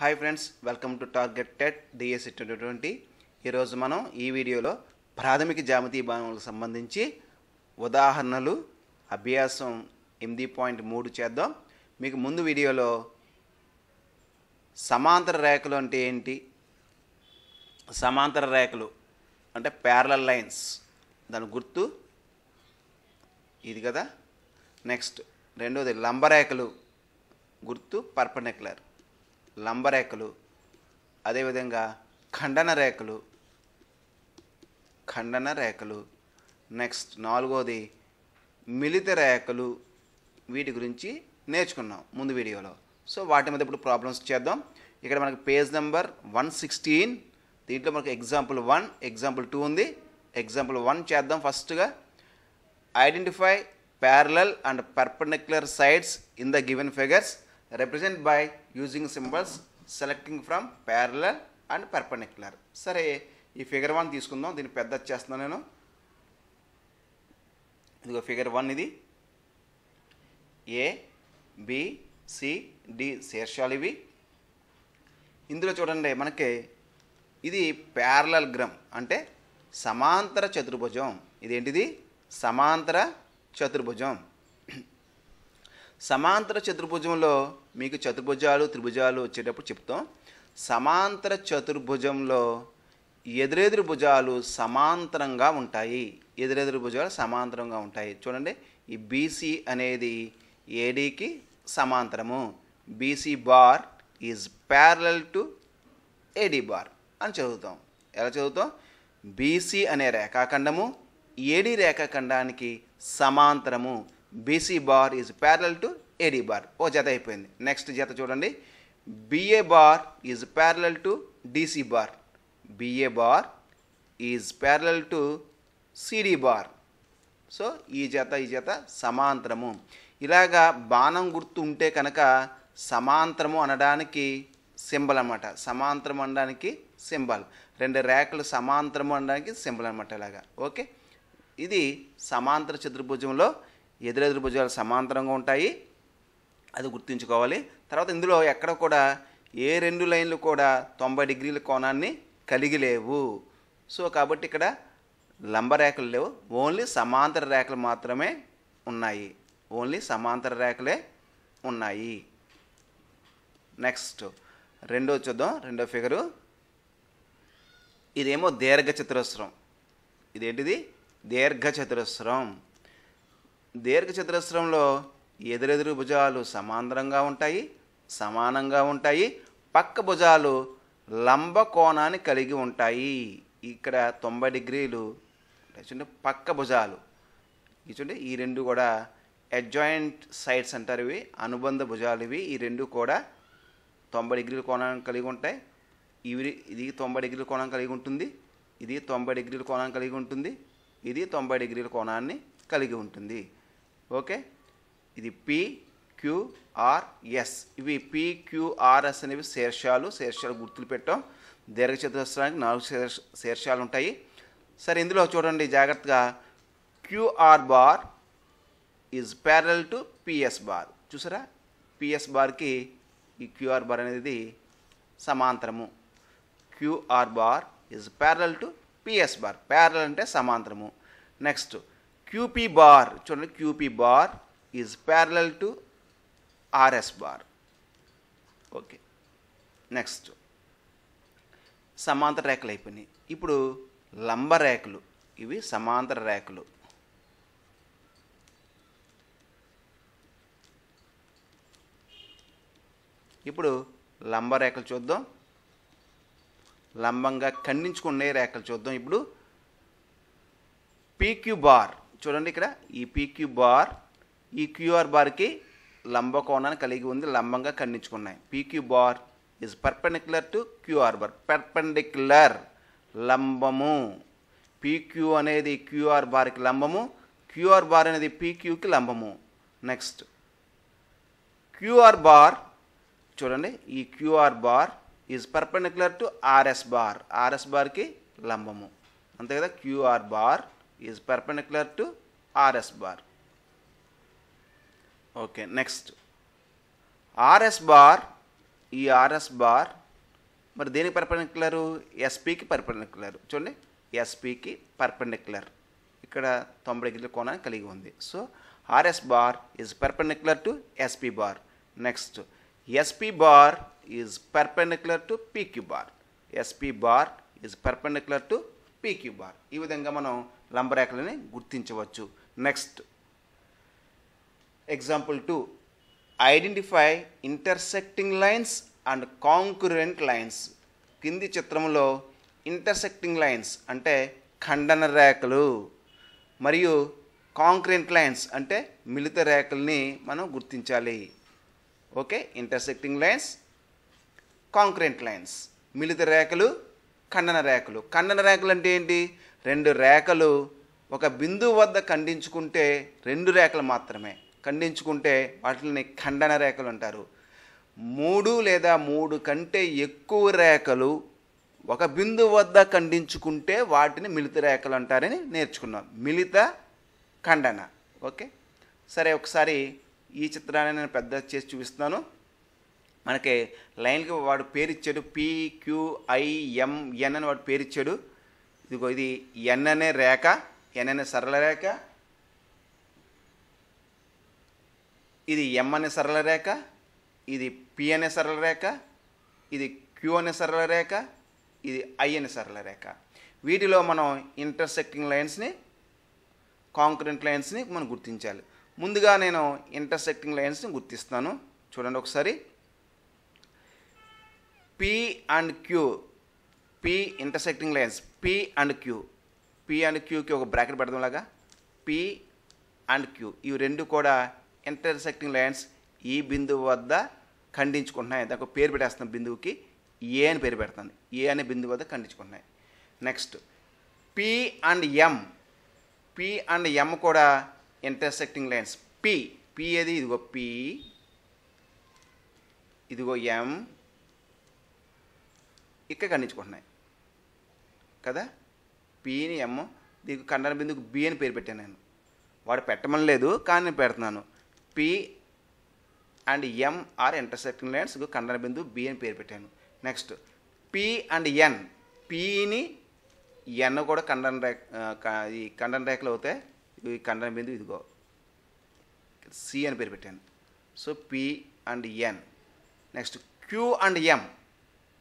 Hi friends welcome to target TET DSC twenty twenty ఈరోజు మనం ఈ వీడియోలో ప్రాథమిక జామితీ భావనలకు సంబంధించి ఉదాహరణలు అభ్యాసం ఎనిమిది పాయింట్ మూడు చేద్దాం మీకు ముందు వీడియోలో సమాంతర రేఖలు అంటే ఏంటి సమాంతర రేఖలు అంటే ప్యారల లైన్స్ దాని గుర్తు ఇది కదా నెక్స్ట్ రెండోది లంబరేఖలు గుర్తు పర్పనెక్లర్ లంబరేఖలు అదేవిధంగా ఖండన రేఖలు ఖండన రేఖలు నెక్స్ట్ నాలుగోది మిలిత రేఖలు వీటి గురించి నేర్చుకున్నాం ముందు వీడియోలో సో వాటి మీద ఇప్పుడు ప్రాబ్లమ్స్ చేద్దాం ఇక్కడ మనకి పేజ్ నెంబర్ వన్ సిక్స్టీన్ దీంట్లో మనకు ఎగ్జాంపుల్ వన్ ఎగ్జాంపుల్ టూ ఉంది ఎగ్జాంపుల్ వన్ చేద్దాం ఫస్ట్గా identify parallel and perpendicular sides in the given figures represent by using symbols selecting from parallel and perpendicular సరే ఈ ఫిగర్ వన్ తీసుకుందాం దీన్ని పెద్ద చేస్తున్నాను నేను ఇదిగో ఫిగర్ వన్ ఇది ఏ బి సి డి శీర్షాలు ఇవి ఇందులో చూడండి మనకి ఇది ప్యారలల్ గ్రమ్ అంటే సమాంతర చతుర్భుజం ఇదేంటిది సమాంతర చతుర్భుజం సమాంతర చతుర్భుజంలో మీకు చతుర్భుజాలు త్రిభుజాలు వచ్చేటప్పుడు చెప్తాం సమాంతర చతుర్భుజంలో ఎదురెదురు భుజాలు సమాంతరంగా ఉంటాయి ఎదురెదురు భుజాలు సమాంతరంగా ఉంటాయి చూడండి ఈ బీసీ అనేది ఏడీకి సమాంతరము BC bar is parallel to AD bar అని చదువుతాం ఎలా చదువుతాం బీసీ అనే రేఖాఖండము ఏడీ రేఖాఖండానికి సమాంతరము BC bar is parallel to AD bar ఓ జత అయిపోయింది నెక్స్ట్ జత చూడండి BA bar is parallel to DC bar BA bar is parallel to CD bar so ఈ జత ఈ జత సమాంతరము ఇలాగా బాణం గుర్తు ఉంటే కనుక సమాంతరము అనడానికి సింబల్ అనమాట సమాంతరం అనడానికి సింబల్ రెండు రేఖలు సమాంతరము అనడానికి సింబల్ అనమాట ఇలాగా ఓకే ఇది సమాంతర చతుర్భుజంలో ఎదురెదురు భుజాలు సమాంతరంగా ఉంటాయి అది గుర్తుంచుకోవాలి తర్వాత ఇందులో ఎక్కడ కూడా ఏ రెండు లైన్లు కూడా తొంభై డిగ్రీల కోణాన్ని కలిగి లేవు సో కాబట్టి ఇక్కడ లంబ రేఖలు లేవు ఓన్లీ సమాంతర రేఖలు మాత్రమే ఉన్నాయి ఓన్లీ సమాంతర రేఖలే ఉన్నాయి నెక్స్ట్ రెండో చూద్దాం రెండో ఫిగరు ఇదేమో దీర్ఘ చతురస్రం ఇదేంటిది దీర్ఘ చతురస్రం దీర్ఘ చతురస్రంలో ఎదురెదురు భుజాలు సమాంతరంగా ఉంటాయి సమానంగా ఉంటాయి పక్క భుజాలు లంబ కోణాన్ని కలిగి ఉంటాయి ఇక్కడ తొంభై డిగ్రీలు చూడండి పక్క భుజాలు చూడండి ఈ రెండు కూడా అడ్జాయింట్ సైడ్స్ అంటారు ఇవి అనుబంధ భుజాలు ఇవి ఈ రెండు కూడా తొంభై డిగ్రీల కోణాన్ని కలిగి ఉంటాయి ఇవి ఇది తొంభై డిగ్రీల కోణం కలిగి ఉంటుంది ఇది తొంభై డిగ్రీల కోణాన్ని కలిగి ఉంటుంది ఇది తొంభై డిగ్రీల కోణాన్ని కలిగి ఉంటుంది ఓకే ఇది పి క్యూఆర్ఎస్ ఇవి పిక్యూఆర్ఎస్ అనేవి శీర్షాలు శీర్షాలు గుర్తులు పెట్టాం దీర్ఘచతురస్రానికి నాలుగు శీర్షాలు ఉంటాయి సరే ఇందులో చూడండి జాగ్రత్తగా QR bar is parallel to PS bar చూసారా పిఎస్ బార్కి ఈ క్యూఆర్ బార్ అనేది సమాంతరము QR bar is parallel to PS bar parallel అంటే సమాంతరము నెక్స్ట్ క్యూపీ బార్ చూడండి QP bar is parallel to RS bar okay next సమాంతర రేఖలు అయిపోయినాయి ఇప్పుడు లంబ రేఖలు ఇవి సమాంతర రేఖలు ఇప్పుడు లంబ రేఖలు చూద్దాం లంబంగా ఖండించుకునే రేఖలు చూద్దాం ఇప్పుడు పీక్యూ బార్ చూడండి ఇక్కడ ఈ పీక్యూ బార్ ఈ క్యూఆర్ బార్కి లంబకోణాన్ని కలిగి ఉంది లంబంగా ఖండించుకున్నాయి PQ bar is perpendicular to QR bar perpendicular లంబము పీక్యూ అనేది క్యూఆర్ బార్కి లంబము క్యూఆర్ బార్ అనేది పీక్యూకి లంబము నెక్స్ట్ క్యూఆర్ బార్ చూడండి ఈ QR bar is perpendicular to RS bar RS బార్కి లంబము అంతే కదా QR bar is perpendicular to RS bar okay next RS bar ఈ ఆర్ఎస్ బార్ మరి దేనికి పర్పెండిక్యులర్ ఎస్పీకి పర్పెండిక్యులర్ చూడండి ఎస్పీకి పర్పెండిక్యులర్ ఇక్కడ తొంభై డిగ్రీల కోణాన్ని కలిగి ఉంది so RS bar is perpendicular to SP bar next SP bar is perpendicular to PQ bar SP bar is perpendicular to PQ bar ఈ విధంగా మనం లంబరేఖలని గుర్తించవచ్చు next example 2 identify intersecting lines and concurrent lines కింది చిత్రంలో intersecting lines అంటే ఖండన రేఖలు మరియు కాంక్రెంట్ లైన్స్ అంటే మిళిత రేఖల్ని మనం గుర్తించాలి okay intersecting lines concurrent lines మిళిత రేఖలు ఖండన రేఖలు ఖండన రేఖలు అంటే ఏంటి రెండు రేఖలు ఒక బిందువు వద్ద ఖండించుకుంటే రెండు రేఖలు మాత్రమే ఖండించుకుంటే వాటిని ఖండన రేఖలు అంటారు మూడు లేదా మూడు కంటే ఎక్కువ రేఖలు ఒక బిందు వద్ద ఖండించుకుంటే వాటిని మిళిత రేఖలు అంటారని నేర్చుకున్నాం మిళిత ఖండన ఓకే సరే ఒకసారి ఈ చిత్రాన్ని నేను పెద్ద చేసి చూపిస్తున్నాను మనకి లైన్కి వాడు పేరు ఇచ్చాడు పిక్యూఐఎంఎన్ అని వాడు పేరు ఇచ్చాడు ఇదిగో ఇది ఎన్ అనే రేఖ ఎన్ అనే సరళ రేఖ ఇది ఎం అనే సరళ రేఖ ఇది పి అనే సరళ రేఖ ఇది క్యూ అనే సరళ రేఖ ఇది ఐ అనే సరళ రేఖ వీటిలో మనం ఇంటర్సెక్టింగ్ లైన్స్ని కాంక్రీట్ లైన్స్ని మనం గుర్తించాలి ముందుగా నేను ఇంటర్సెక్టింగ్ లైన్స్ని గుర్తిస్తాను చూడండి ఒకసారి P and Q P intersecting lines P and Q P and క్యూకి ఒక బ్రాకెట్ పెడదాం లాగా పి అండ్ క్యూ ఇవి రెండు కూడా ఇంటర్సెక్టింగ్ లైన్స్ ఈ బిందువు వద్ద ఖండించుకుంటున్నాయి దానికి పేరు పెట్టేస్తున్న బిందువుకి ఏ అని పేరు పెడుతుంది ఏ అనే బిందువు వద్ద ఖండించుకుంటున్నాయి next P and M P and M కూడా ఇంటర్సెక్టింగ్ లైన్స్ పి పి ఏది ఇదిగో పి ఇదిగో ఎం ఇక్కడ ఖండించుకుంటున్నాయి కదా పిని ఎమ్ దీనికి ఖండన బిందుకు బి అని పేరు పెట్టాను నేను వాడు పెట్టమని లేదు కానీ నేను పెడుతున్నాను P and M are intersecting lines ఖండన బిందు బి అని పేరు పెట్టాను నెక్స్ట్ పి అండ్ ఎన్ పిని ఎన్ కూడా ఖండన రేఖ ఈ ఖండన రేఖలు అవుతే ఈ ఖండన బిందు ఇదిగో సి అని పేరు పెట్టాను so P and N next Q and M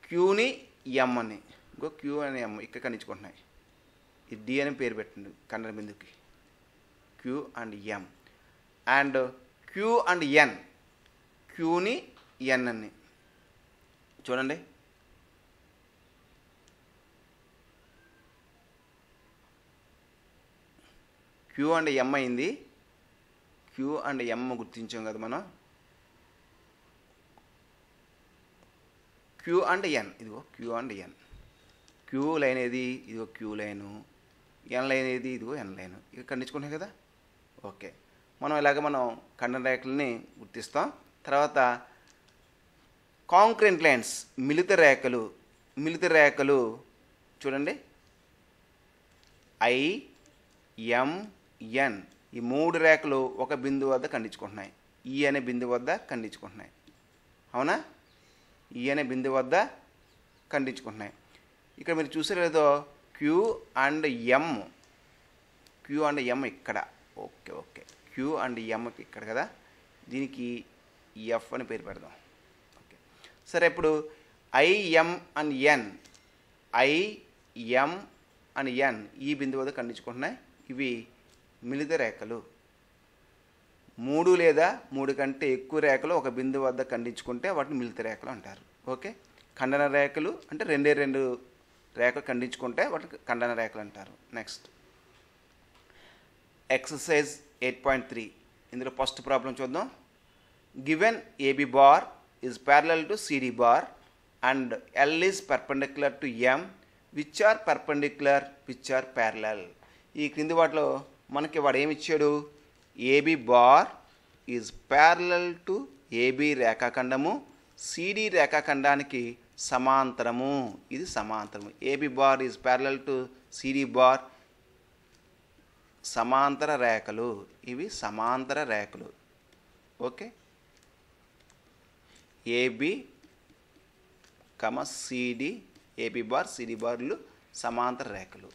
క్యూని ఎం అని ఇంకో క్యూ అని ఎం ఇక్కడ కనిపించుకుంటున్నాయి ఇది డి అని పేరు పెట్టండి ఖండన బిందుకి Q and M and Q and N క్యూని ఎన్ని చూడండి క్యూ అండ్ ఎం అయింది క్యూ అండ్ ఎం గుర్తించాం కదా మనం క్యూ అండ్ ఎన్ ఇదిగో Q and N Q line ఏది ఇదిగో క్యూ లైను ఎన్ లైన్ ఏది ఇదిగో ఎన్ లైను ఇక్కడ కండించుకున్నాయి కదా ఓకే మనం ఇలాగ మనం ఖండన రేఖలని గుర్తిస్తాం తర్వాత కాంక్రీట్ లైన్స్ మిలిత రేఖలు మిలిత రేఖలు చూడండి ఐ ఎం ఎన్ ఈ మూడు రేఖలు ఒక బిందువు వద్ద ఖండించుకుంటున్నాయి ఈ అనే బిందువు వద్ద ఖండించుకుంటున్నాయి అవునా ఈ అనే బిందు వద్ద ఖండించుకుంటున్నాయి ఇక్కడ మీరు చూసారు లేదో Q and M Q and M ఇక్కడ okay okay Q and M ఇక్కడ కదా దీనికి ఎఫ్ అని పేరు పెడదాం ఓకే సరే ఇప్పుడు IM and N IM and N ఈ బిందువు వద్ద ఖండించుకుంటున్నాయి ఇవి మిళిత రేఖలు మూడు లేదా మూడు కంటే ఎక్కువ రేఖలు ఒక బిందువు వద్ద ఖండించుకుంటే వాటిని మిళిత రేఖలు అంటారు ఓకే ఖండన రేఖలు అంటే రెండే రెండు రేఖలు ఖండించుకుంటే వాటిని ఖండన రేఖలు అంటారు next exercise eight point three ఇందులో ఫస్ట్ ప్రాబ్లం చూద్దాం given AB bar is parallel to CD bar and L is perpendicular to M which are perpendicular which are parallel ఈ క్రింది వాటిలో మనకి వాడు ఏమి ఇచ్చాడు AB bar is parallel to AB రేఖాఖండము సిడి రేఖాఖండానికి సమాంతరము ఇది సమాంతరము AB bar is parallel to CD bar సమాంతర రేఖలు ఇవి సమాంతర రేఖలు okay AB comma CD AB bar CD బార్లు సమాంతర రేఖలు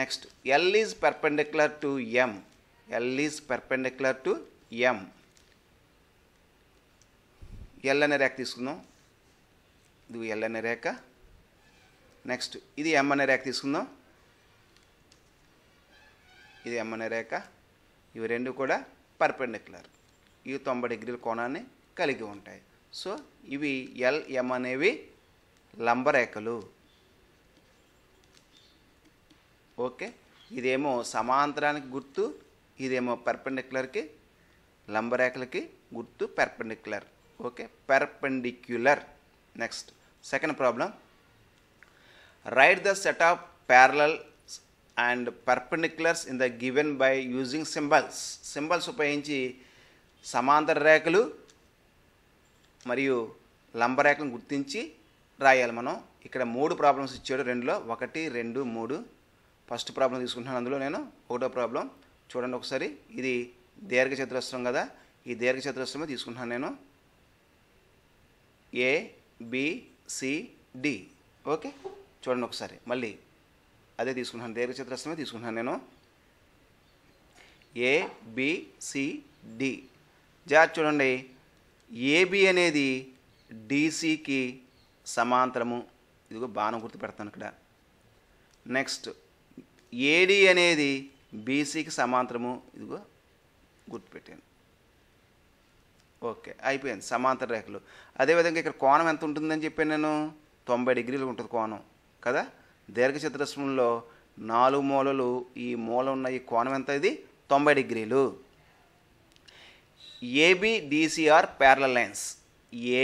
next L is perpendicular to M L is perpendicular to M L అనే రేఖ తీసుకుందాం ఇది ఎల్ అనే రేఖ నెక్స్ట్ ఇది ఎం అనే రేఖ తీసుకుందాం ఇది ఎమ్మనే రేఖ ఇవి రెండు కూడా పర్పెండిక్యులర్ ఇవి తొంభై డిగ్రీల కోణాన్ని కలిగి ఉంటాయి సో ఇవి ఎల్ఎం అనేవి లంబరేఖలు ఓకే ఇదేమో సమాంతరానికి గుర్తు ఇదేమో పెర్పెండిక్యులర్కి లంబరేఖలకి గుర్తు perpendicular okay perpendicular next second problem write the set of parallel and perpendiculars in the given by using symbols symbols ఉపయోగించి సమాంతర రేఖలు మరియు లంబ రేఖలను గుర్తించి రాయాలి మనం ఇక్కడ మూడు ప్రాబ్లమ్స్ ఇచ్చాడు రెండులో ఒకటి రెండు మూడు ఫస్ట్ ప్రాబ్లం తీసుకుంటున్నాను అందులో నేను ఒకటో ప్రాబ్లం చూడండి ఒకసారి ఇది దీర్ఘ దీర్ఘచతురస్రం కదా ఈ దీర్ఘ దీర్ఘచతురస్రమే తీసుకుంటున్నాను నేను A B C D okay చూడండి ఒకసారి మళ్ళీ అదే తీసుకున్నాను దీర్ఘచతురస్రమే తీసుకున్నాను నేను ఏబిసిడి జాగ్రత్త చూడండి ఏబి అనేది డిసికి సమాంతరము ఇదిగో బాణం గుర్తు పెడతాను ఇక్కడ నెక్స్ట్ ఏడి అనేది బీసీకి సమాంతరము ఇదిగో గుర్తుపెట్టాను ఓకే అయిపోయింది సమాంతర రేఖలు అదేవిధంగా ఇక్కడ కోణం ఎంత ఉంటుందని చెప్పాను నేను తొంభై డిగ్రీలు ఉంటుంది కోణం కదా దీర్ఘచతురస్రంలో నాలుగు మూలలు ఈ మూల ఉన్న ఈ కోణం ఎంత ఇది తొంభై డిగ్రీలు ఏబిడిసిఆర్ ప్యారల లైన్స్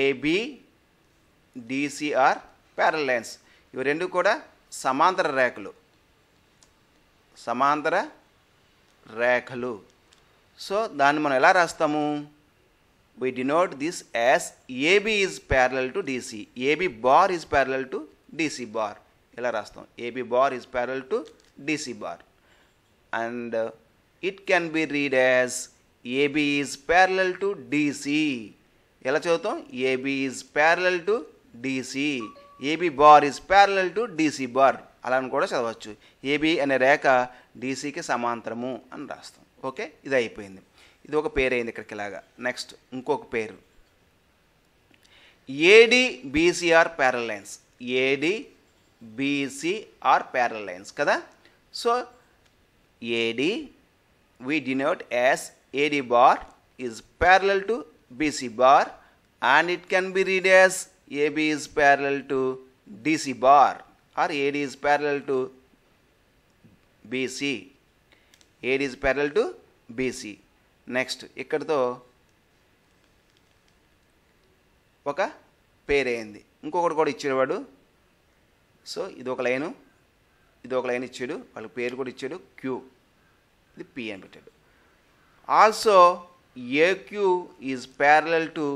ఏబిడిసిఆర్ ప్యారల లైన్స్ ఇవి రెండు కూడా సమాంతర రేఖలు సమాంతర రేఖలు సో దాన్ని మనం ఎలా రాస్తాము we denote this as AB is parallel to DC AB bar is parallel to DC bar ఇలా రాస్తాం AB bar is parallel to DC bar and it can be read as AB is parallel to DC ఎలా చదువుతాం AB is parallel to DC AB bar is parallel to DC bar అలా అని కూడా చదవచ్చు AB అనే రేఖ డీసీకి సమాంతరము అని రాస్తాం okay ఇది అయిపోయింది ఇది ఒక పేరు అయింది ఇక్కడికి ఇలాగా నెక్స్ట్ ఇంకొక పేరు AD BC are parallel lines AD BC are parallel lines కదా so AD we denote as AD bar is parallel to BC bar and it can be read as AB is parallel to DC bar or AD is parallel to BC AD is parallel to BC next ఇక్కడితో ఒక పేరైంది ఇంకొకటి కూడా ఇచ్చేవాడు so ఇది ఒక line ఇది ఒక line ఇచ్చాడు వాళ్ళ పేరు కూడా ఇచ్చాడు క్యూ ఇది పి అని పెట్టాడు also AQ is parallel to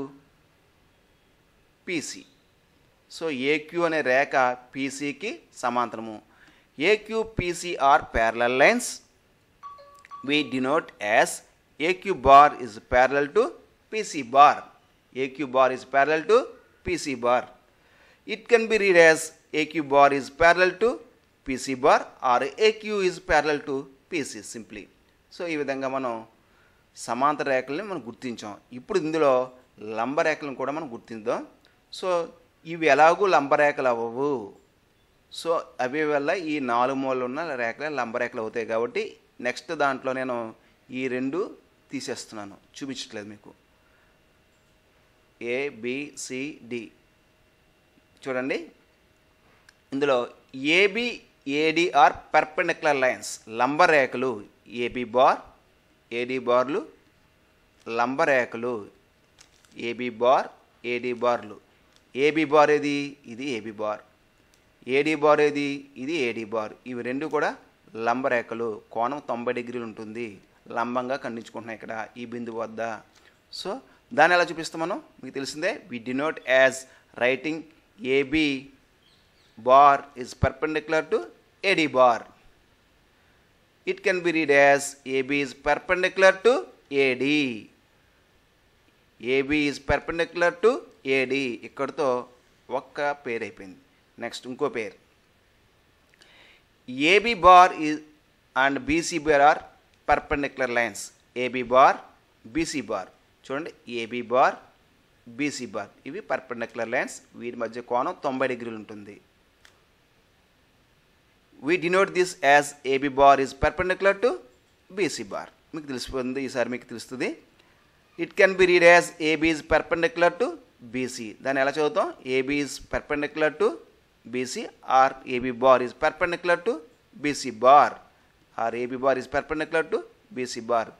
PC so AQ అనే రేఖ పీసీకి సమాంతరము AQ PC are parallel lines we denote as AQ bar is parallel to PC bar AQ bar is parallel to PC bar it can be read as AQ bar is parallel to PC bar or AQ is parallel to PC simply. So ఈ విధంగా మనం సమాంతర రేఖల్ని మనం గుర్తించాం ఇప్పుడు ఇందులో లంబ రేఖలను కూడా మనం గుర్తిందాం సో ఇవి ఎలాగూ లంబరేఖలు అవ్వవు సో అవి వల్ల ఈ నాలుగు మూలలు ఉన్న రేఖలే లంబరేఖలు అవుతాయి కాబట్టి నెక్స్ట్ దాంట్లో నేను ఈ రెండు తీసేస్తున్నాను చూపించట్లేదు మీకు ఏబిసిడి చూడండి ఇందులో ఏబి ఏడిఆర్ పెర్పెండిక్యులర్ లైన్స్ లంబ రేఖలు ఏబి బార్ ఏడి బార్లు లంబ రేఖలు ఏబి బార్ ఏడి బార్లు ఏబి బార్ ఏది ఇది ఏబి బార్ ఏడి బార్ ఏది ఇది ఏడి బార్ ఇవి రెండు కూడా లంబ రేఖలు కోణం తొంభై డిగ్రీలు ఉంటుంది లంబంగా ఖండించుకుంటున్నాయి ఇక్కడ ఈ బిందువు వద్ద సో దాన్ని ఎలా చూపిస్తాం మనం మీకు తెలిసిందే we denote as writing AB bar is perpendicular to AD bar it can be read as AB is perpendicular to AD. AB is perpendicular to AD. ఇక్కడతో ఒక్క పేర్ అయిపోయింది నెక్స్ట్ ఇంకో పేరు AB bar is and BC bar are perpendicular lines AB bar BC bar చూడండి AB bar BC bar ఇవి perpendicular lines వీటి మధ్య కోణం తొంభై డిగ్రీలు ఉంటుంది we denote this as AB bar is perpendicular to BC bar. మీకు తెలిసిపోతుంది ఈసారి మీకు తెలుస్తుంది it can be read as AB is perpendicular to BC దాన్ని ఎలా చదువుతాం AB is perpendicular to BC or AB bar is perpendicular to BC bar or AB bar is perpendicular to BC bar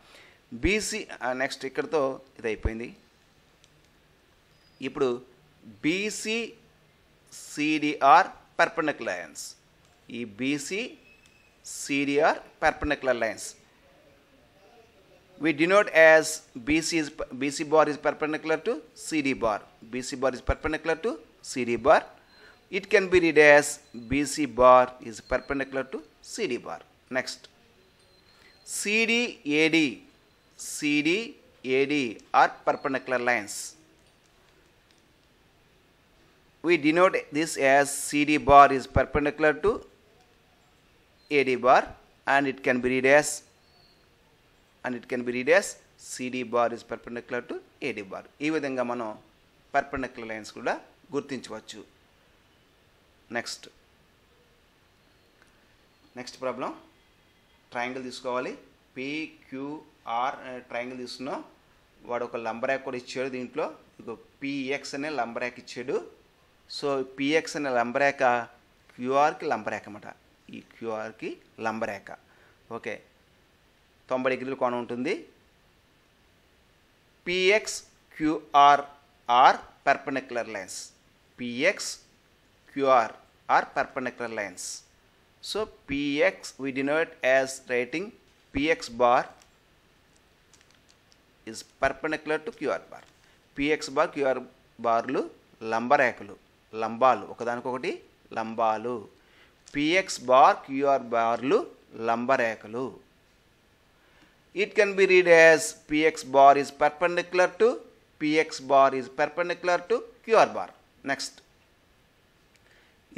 BC next ఇక్కడతో ఇది అయిపోయింది ఇప్పుడు BC CD are perpendicular lines CD are perpendicular lines. We denote as BC, is, BC bar is perpendicular to CD bar. BC bar is perpendicular to CD bar. It can be read as BC bar is perpendicular to CD bar. Next. CD AD, CD AD are perpendicular lines. We denote this as CD bar is perpendicular to AD bar and it can be read as and it can be read as CD bar is perpendicular to AD bar ఈ విధంగా మనం perpendicular lines కూడా గుర్తించవచ్చు next next problem triangle తీసుకోవాలి PQR triangle తీసుకున్నాం వాడు ఒక లంబరాక్ కూడా ఇచ్చాడు దీంట్లో ఇక పిఎక్స్ అనే లంబరాక్ ఇచ్చాడు సో పిఎక్స్ అనే లంబరాక క్యూఆర్కి లంబరాక్ అన్నమాట ఈ క్యూఆర్కి లంబరేఖ ఓకే తొంభై డిగ్రీల కోణం ఉంటుంది PX QR are perpendicular lines PX QR are perpendicular lines so PX we denote as writing PX bar is perpendicular to QR bar PX bar QR బార్లు లంబరేఖలు లంబాలు ఒకదానికొకటి లంబాలు పిఎక్స్ బార్ క్యూఆర్ బార్లు లంబరేఖలు it can be read as px bar is perpendicular to px bar is perpendicular to qr bar next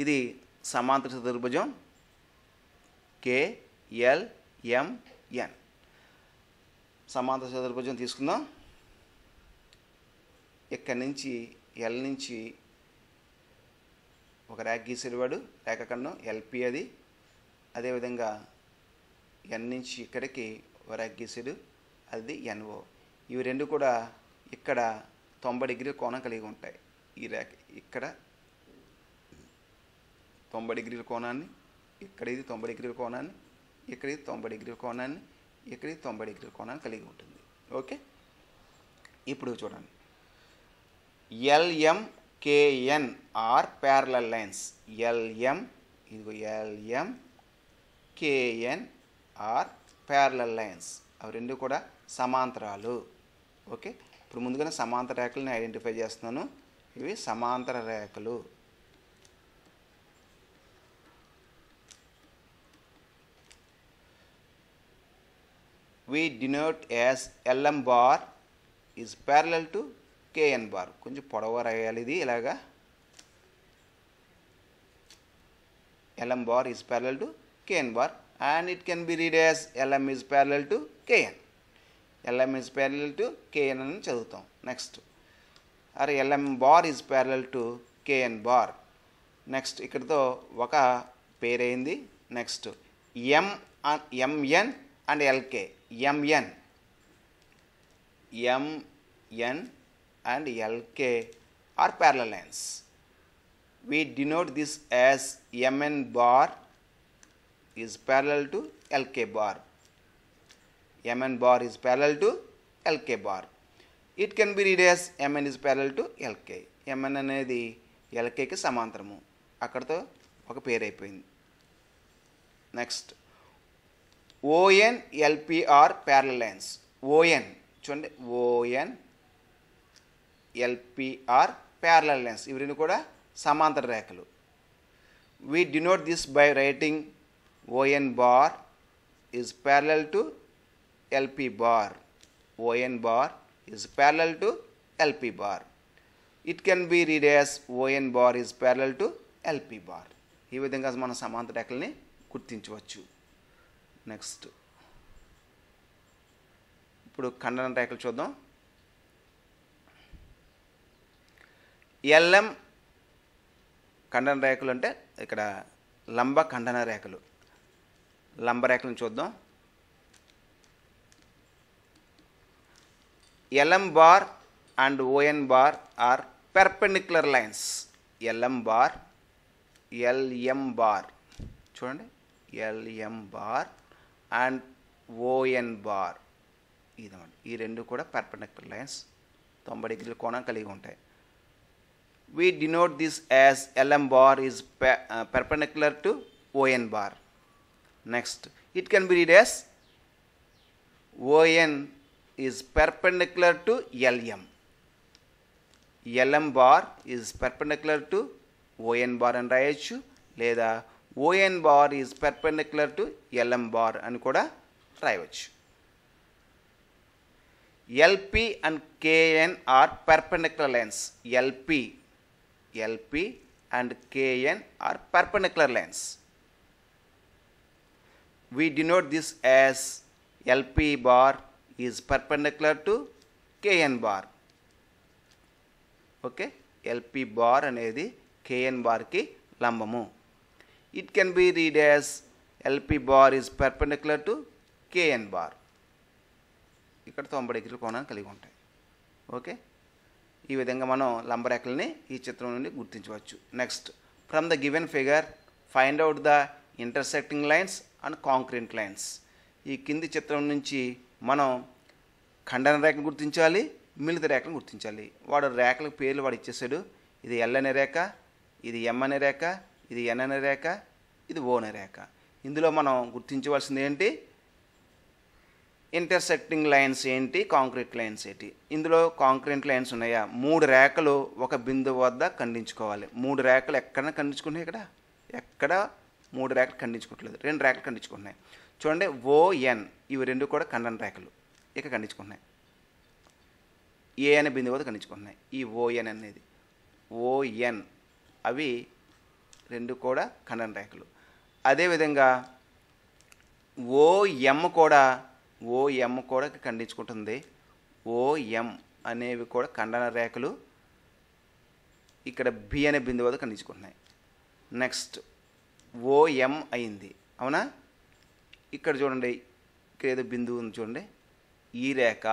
ఇది సమాంతర చతుర్భుజం K L M ఎన్ సమాంతర చతుర్భుజం తీసుకుందాం ఇక్కడి నుంచి ఎల్ నుంచి ఒక రేఖ గీసేవాడు కన్ను ఎల్పి అది అదేవిధంగా ఎన్ నుంచి ఇక్కడికి ఒక ర్యాక్ గీసాడు అది ఎన్ఓ ఇవి రెండు కూడా ఇక్కడ తొంభై డిగ్రీ కోణం కలిగి ఉంటాయి ఈ ర్యాక్ ఇక్కడ తొంభై డిగ్రీల కోణాన్ని ఇక్కడ ఇది తొంభై డిగ్రీల కోణాన్ని ఇక్కడ ఇది తొంభై డిగ్రీల కోణాన్ని ఇక్కడ ఇది తొంభై డిగ్రీల కోణాన్ని కలిగి ఉంటుంది ఓకే ఇప్పుడు చూడండి LM KN are parallel lines LM ఇదిగో LM KN are parallel lines అవి రెండు కూడా సమాంతరాలు ఓకే ఇప్పుడు ముందుగానే సమాంతర రేఖలను ఐడెంటిఫై చేస్తున్నాను ఇవి సమాంతర రేఖలు we denote as LM bar is parallel to KN bar కొంచెం పొడవ రాయాలి ఇది ఇలాగా LM bar is parallel to KN bar and it can be read as LM is parallel to KN LM is parallel to KN అని చదువుతాం next అరే LM bar is parallel to KN bar next ఇక్కడతో ఒక పేరైంది next M MN and LK MN MN and LK are parallel lines. We denote this as MN bar is parallel to LK bar. MN bar is parallel to LK bar. It can be read as MN is parallel to LK. MN అనేది ఎల్కేకి సమాంతరము అక్కడతో ఒక పేరు అయిపోయింది next ON LP are parallel lines ON చూడండి ON LP are parallel lines ఇవన్నీ కూడా సమాంతర రేఖలు we denote this by writing ON bar is parallel to LP bar ON bar is parallel to LP bar it can be read as ON bar is parallel to LP bar ఈ విధంగా మనం సమాంతర రేఖల్ని గుర్తించవచ్చు next ఇప్పుడు ఖండన రేఖలు చూద్దాం LM ఖండన రేఖలు అంటే ఇక్కడ లంబ ఖండన రేఖలు లంబ రేఖలను చూద్దాం LM bar and ON bar are perpendicular lines LM bar LM bar చూడండి LM bar and ON bar ఇదన్నమాట ఈ రెండు కూడా పెర్పెండిక్యులర్ లైన్స్ తొంభై డిగ్రీల కోణం కలిగి ఉంటాయి we denote this as Lm bar is uh, perpendicular to On bar. Next, it can be read as On is perpendicular to Lm. Lm bar is perpendicular to On bar and రాయొచ్చు లేదా ON bar is perpendicular to LM bar అని కూడా రాయవచ్చు LP and KN are perpendicular LP and KN are perpendicular lines. We denote this as LP bar is perpendicular to KN bar. Okay, LP bar అనేది KN bar ki lambamu. It can be read as LP bar is perpendicular to KN bar. Okay. ఈ విధంగా మనం లంబరేఖల్ని ఈ చిత్రం నుండి గుర్తించవచ్చు next from the given figure find out the intersecting lines and concurrent lines ఈ కింది చిత్రం నుంచి మనం ఖండన రేఖను గుర్తించాలి మిళిత రేఖను గుర్తించాలి వాడు రేఖలకు పేర్లు వాడు ఇచ్చేసాడు ఇది ఎల్ అనే రేఖ ఇది ఎం అనే రేఖ ఇది ఎన్ అనే రేఖ ఇది ఓ అనే రేఖ ఇందులో మనం గుర్తించవలసింది ఏంటి ఇంటర్సెక్టింగ్ లైన్స్ ఏంటి కాంక్రీట్ లైన్స్ ఏంటి ఇందులో కాంక్రీట్ లైన్స్ ఉన్నాయా మూడు రేఖలు ఒక బిందువు వద్ద ఖండించుకోవాలి మూడు రేఖలు ఎక్కడ ఖండించుకుంటున్నాయి ఇక్కడ ఎక్కడ మూడు రేఖలు ఖండించుకోవట్లేదు రెండు రేఖలు ఖండించుకుంటున్నాయి చూడండి ఓఎన్ ఇవి రెండు కూడా ఖండన రేఖలు ఇక ఖండించుకుంటున్నాయి ఏ అనే బిందువు వద్ద ఖండించుకుంటున్నాయి ఈ ఓఎన్ అనేది ఓఎన్ అవి రెండు కూడా ఖండన రేఖలు అదేవిధంగా ఓఎం కూడా ఓఎం కూడా ఖండించుకుంటుంది ఓఎం అనేవి కూడా ఖండన రేఖలు ఇక్కడ బి అనే బిందు వద్ద ఖండించుకుంటున్నాయి నెక్స్ట్ ఓఎం అయింది అవునా ఇక్కడ చూడండి ఇక్కడ ఏదో బిందువు ఉంది చూడండి ఈ రేఖ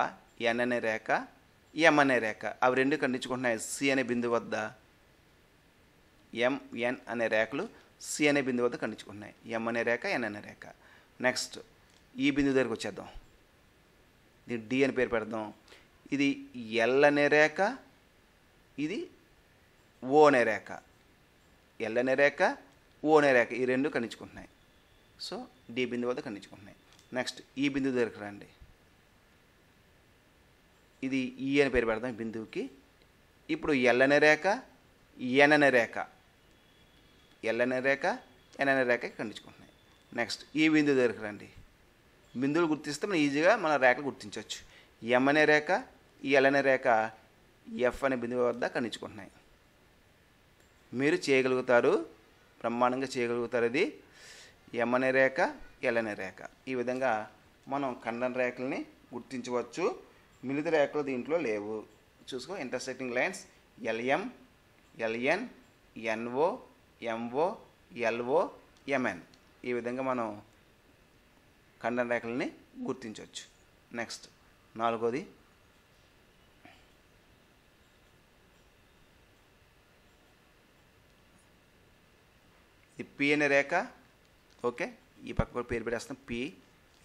ఎన్ అనే రేఖ ఎం అనే రేఖ అవి రెండు ఖండించుకుంటున్నాయి సి అనే బిందు వద్ద ఎంఎన్ అనే రేఖలు సి అనే బిందు వద్ద ఖండించుకుంటున్నాయి ఎం అనే రేఖ ఎన్ అనే రేఖ నెక్స్ట్ ఈ బిందు దగ్గరికి వచ్చేద్దాం దీన్ని డి అని పేరు పెడదాం ఇది ఎల్ అనే రేఖ ఇది ఓ అనే రేఖ ఎల్ అనే రేఖ ఓ అనే రేఖ ఈ రెండు ఖండించుకుంటున్నాయి సో డి బిందు వద్ద ఖండించుకుంటున్నాయి నెక్స్ట్ ఈ బిందు దగ్గరకు రండి ఇది ఈ అని పేరు పెడదాం బిందువుకి ఇప్పుడు ఎల్ అనే రేఖ ఎన్ అనే రేఖ ఎల్ అనే రేఖ ఎన్ అనే రేఖ ఖండించుకుంటున్నాయి నెక్స్ట్ ఈ బిందు దగ్గరకు రండి బిందువులు గుర్తిస్తే మనం ఈజీగా మన రేఖలు గుర్తించవచ్చు ఎం అనే రేఖ ఎల్ e, అనే రేఖ ఎఫ్ అనే బిందువు వద్ద ఖండించుకుంటున్నాయి మీరు చేయగలుగుతారు బ్రహ్మాండంగా చేయగలుగుతారు అది ఎం అనే రేఖ ఎల్ అనే రేఖ ఈ విధంగా మనం ఖండన రేఖల్ని గుర్తించవచ్చు మిలిత రేఖలు దీంట్లో లేవు చూసుకో intersecting lines LM LN NO MO LO MN ఈ విధంగా మనం ఖండన రేఖలని గుర్తించవచ్చు నెక్స్ట్ నాలుగోది ఇది పి అనే రేఖ ఓకే ఈ పక్క కూడా పేరు పెట్టేస్తాం పి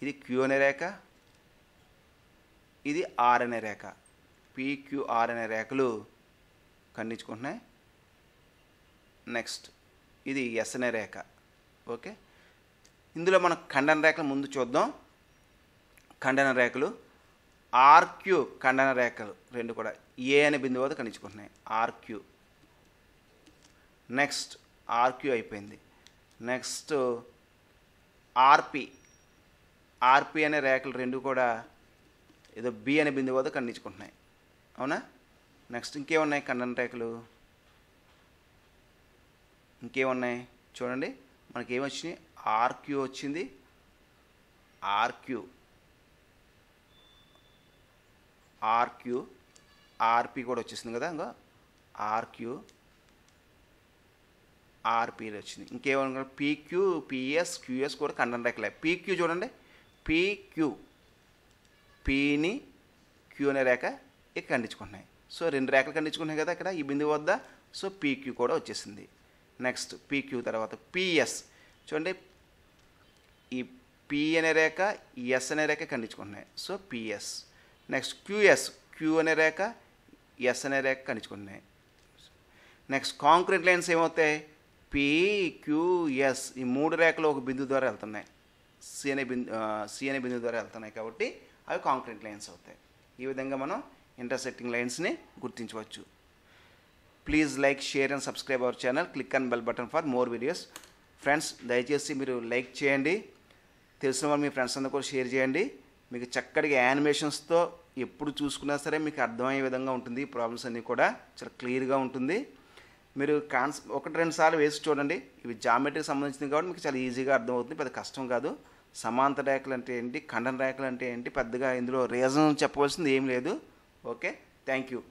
ఇది క్యూ అనే రేఖ ఇది ఆర్ అనే రేఖ పిక్యూఆర్ అనే రేఖలు ఖండించుకుంటున్నాయి నెక్స్ట్ ఇది ఎస్ అనే రేఖ ఓకే ఇందులో మనం ఖండన రేఖలు ముందు చూద్దాం ఖండన రేఖలు ఆర్క్యూ ఖండన రేఖలు రెండు కూడా ఏ అనే బిందువు వద్ద ఖండించుకుంటున్నాయి ఆర్క్యూ నెక్స్ట్ ఆర్క్యూ అయిపోయింది నెక్స్ట్ ఆర్పి ఆర్పి అనే రేఖలు రెండు కూడా ఏదో బి అనే బిందువు వద్ద ఖండించుకుంటున్నాయి అవునా నెక్స్ట్ ఇంకేమున్నాయి ఖండన రేఖలు ఇంకేమున్నాయి చూడండి మనకి ఏమొచ్చినాయి ఆర్క్యూ వచ్చింది ఆర్క్యూ ఆర్క్యూ ఆర్పి కూడా వచ్చేసింది కదా ఇంకా ఆర్క్యూ ఆర్పి వచ్చింది ఇంకేమన్నా పీక్యూ పిఎస్ క్యూఎస్ కూడా కండన్ రేఖలే పీక్యూ చూడండి పీక్యూ పీని క్యూ అనే రేఖ ఇక ఖండించుకుంటున్నాయి సో రెండు రేఖలు ఖండించుకున్నాయి కదా ఇక్కడ ఈ బిందు వద్ద సో పీక్యూ కూడా వచ్చేసింది నెక్స్ట్ పీక్యూ తర్వాత పిఎస్ చూడండి ఈ పి అనే రేఖ ఎస్ అనే రేఖ ఖండించుకుంటున్నాయి so PS next QS Q అనే రేఖ ఎస్ అనే రేఖ ఖండించుకుంటున్నాయి నెక్స్ట్ కాంక్రీట్ లైన్స్ ఏమవుతాయి పి క్యూఎస్ ఈ మూడు రేఖలు ఒక బిందు ద్వారా వెళ్తున్నాయి సి అనే బిందు సి అనే బిందు ద్వారా వెళ్తున్నాయి కాబట్టి అవి కాంక్రీట్ లైన్స్ అవుతాయి ఈ విధంగా మనం ఇంటర్సెక్టింగ్ లైన్స్ని గుర్తించవచ్చు please like share and subscribe our channel click and bell button for more videos friends దయచేసి మీరు లైక్ చేయండి తెలిసిన వాళ్ళు మీ ఫ్రెండ్స్ అందరూ కూడా షేర్ చేయండి మీకు చక్కటిగా యానిమేషన్స్తో ఎప్పుడు చూసుకున్నా సరే మీకు అర్థమయ్యే విధంగా ఉంటుంది ప్రాబ్లమ్స్ అన్నీ కూడా చాలా క్లియర్గా ఉంటుంది మీరు కాన్స్ ఒకటి రెండు సార్లు వేసి చూడండి ఇవి జామెట్రీకి సంబంధించినవి కాబట్టి మీకు చాలా ఈజీగా అర్థమవుతుంది పెద్ద కష్టం కాదు సమాంత రేఖలు అంటే ఏంటి ఖండన రేఖలు అంటే ఏంటి పెద్దగా ఇందులో రీజన్ చెప్పవలసింది ఏం లేదు ఓకే థ్యాంక్ యూ